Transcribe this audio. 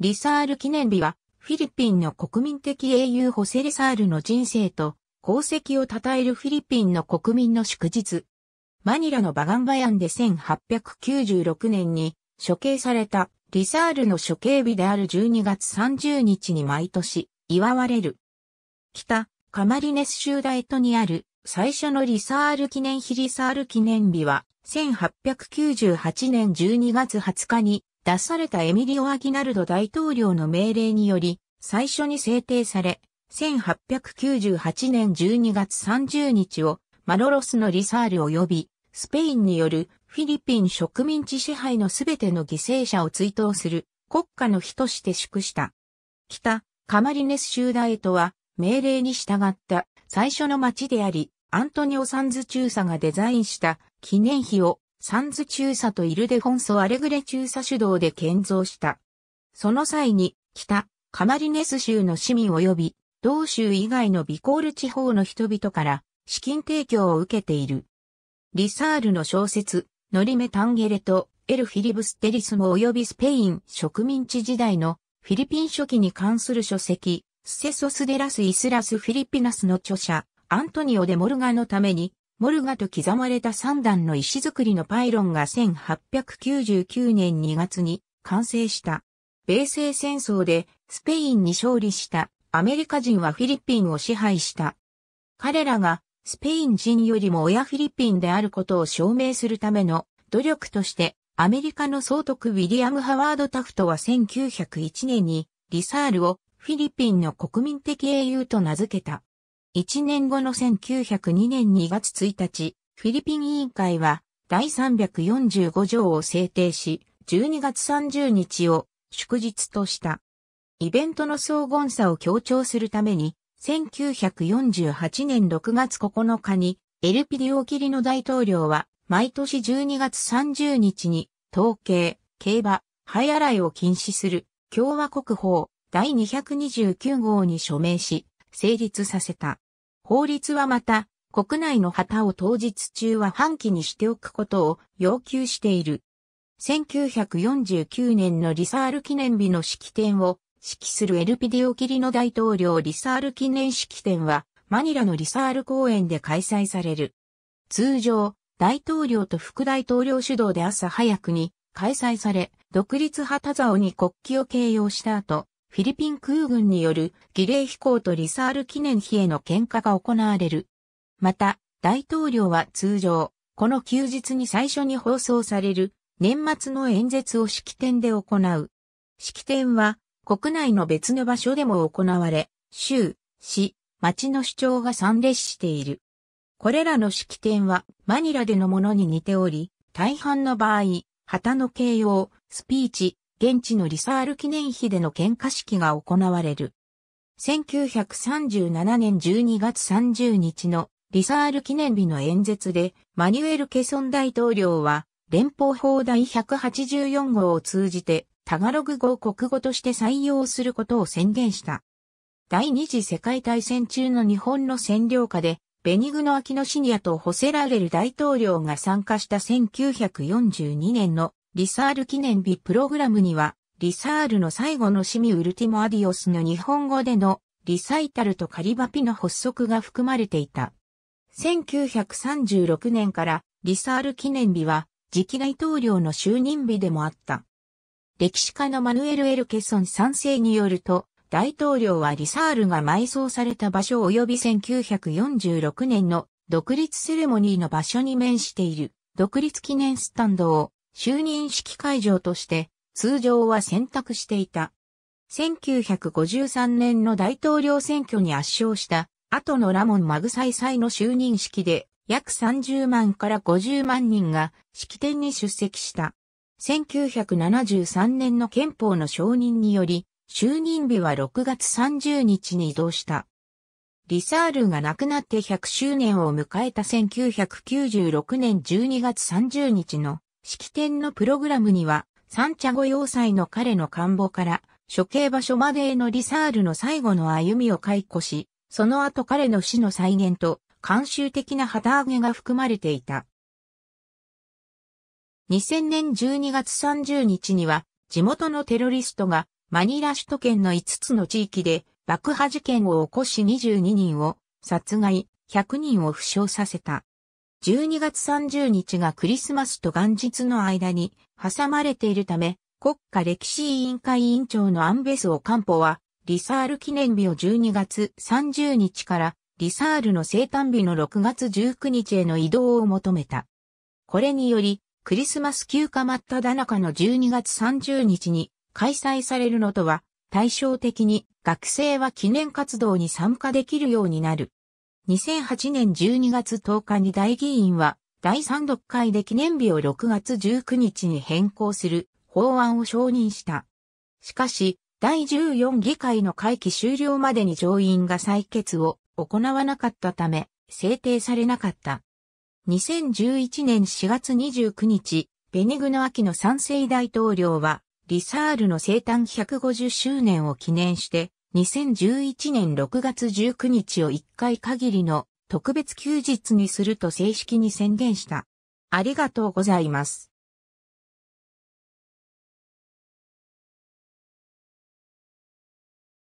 リサール記念日は、フィリピンの国民的英雄ホセ・リサールの人生と功績を称えるフィリピンの国民の祝日。マニラのバガンバヤンで1896年に処刑されたリサールの処刑日である12月30日に毎年祝われる。北カマリネス州大都にある最初のリサール記念日リサール記念日は1898年12月20日に出されたエミリオ・アギナルド大統領の命令により、最初に制定され、1898年12月30日をマロロスのリサール及び、スペインによるフィリピン植民地支配のすべての犠牲者を追悼する国家の日として祝した。北、カマリネス州大とは命令に従った最初の町であり、アントニオ・サンズ中佐がデザインした記念碑をサンズ中佐とイルデフォンソ・アレグレ中佐主導で建造した。その際に、北、カマリネス州の市民及び、同州以外のビコール地方の人々から資金提供を受けている。リサールの小説、ノリメ・タンゲレとエル・フィリブステリスモ及びスペイン植民地時代のフィリピン初期に関する書籍、スセソスデラス・イスラス・フィリピナスの著者、アントニオ・デ・モルガのためにモルガと刻まれた3段の石造りのパイロンが1899年2月に完成した。米西戦争でスペインに勝利したアメリカ人はフィリピンを支配した。彼らがスペイン人よりも親フィリピンであることを証明するための努力としてアメリカの総督ウィリアム・ハワード・タフトは1901年にリサールをフィリピンの国民的英雄と名付けた。1年後の1902年2月1日、フィリピン委員会は第345条を制定し、12月30日を祝日とした。イベントの荘厳さを強調するために、1948年6月9日に、エルピディオキリの大統領は、毎年12月30日に、統計、競馬、灰洗いを禁止する、共和国法第229号に署名し、成立させた。法律はまた、国内の旗を当日中は半期にしておくことを要求している。1949年のリサール記念日の式典を指揮するエルピディオ・キリノ大統領リサール記念式典はマニラのリサール公園で開催される。通常、大統領と副大統領主導で朝早くに開催され、独立旗竿に国旗を掲揚した後、フィリピン空軍による儀礼飛行とリサール記念碑への喧嘩が行われる。また、大統領は通常、この休日に最初に放送される年末の演説を式典で行う。式典は国内の別の場所でも行われ、州、市、町の主張が参列している。これらの式典はマニラでのものに似ており、大半の場合、旗の形容、スピーチ、現地のリサール記念碑での献花式が行われる。1937年12月30日のリサール記念日の演説で、マニュエル・ケソン大統領は、連邦法第184号を通じて、タガログ語を国語として採用することを宣言した。第二次世界大戦中の日本の占領下で、ベニグノ・アキノシニアとホセラーレル大統領が参加した1942年のリサール記念日プログラムには、リサールの最後の趣味ウルティモアディオスの日本語でのリサイタルとカリバピの発足が含まれていた。1936年からリサール記念日は次期大統領の就任日でもあった。歴史家のマヌエル・エルケソン賛世によると、大統領はリサールが埋葬された場所及び1946年の独立セレモニーの場所に面している独立記念スタンドを就任式会場として通常は選択していた。1953年の大統領選挙に圧勝した後のラモン・マグサイサイの就任式で約30万から50万人が式典に出席した。1973年の憲法の承認により、就任日は6月30日に移動した。リサールが亡くなって100周年を迎えた1996年12月30日の式典のプログラムには、サンチャゴ要塞の彼の官房から処刑場所までへのリサールの最後の歩みを解雇し、その後彼の死の再現と慣習的な旗揚げが含まれていた。2000年12月30日には地元のテロリストがマニラ首都圏の5つの地域で爆破事件を起こし22人を殺害、100人を負傷させた。12月30日がクリスマスと元日の間に挟まれているため、国家歴史委員会委員長のアンベスオカンポは、リサール記念日を12月30日から、リサールの生誕日の6月19日への移動を求めた。これにより、クリスマス休暇真っただ中の12月30日に開催されるのとは、対照的に学生は記念活動に参加できるようになる。2008年12月10日に大議員は第36回で記念日を6月19日に変更する法案を承認した。しかし、第14議会の会期終了までに上院が採決を行わなかったため、制定されなかった。2011年4月29日、ベニグノ秋の賛成大統領は、リサールの生誕150周年を記念して、2011年6月19日を1回限りの特別休日にすると正式に宣言した。ありがとうございます。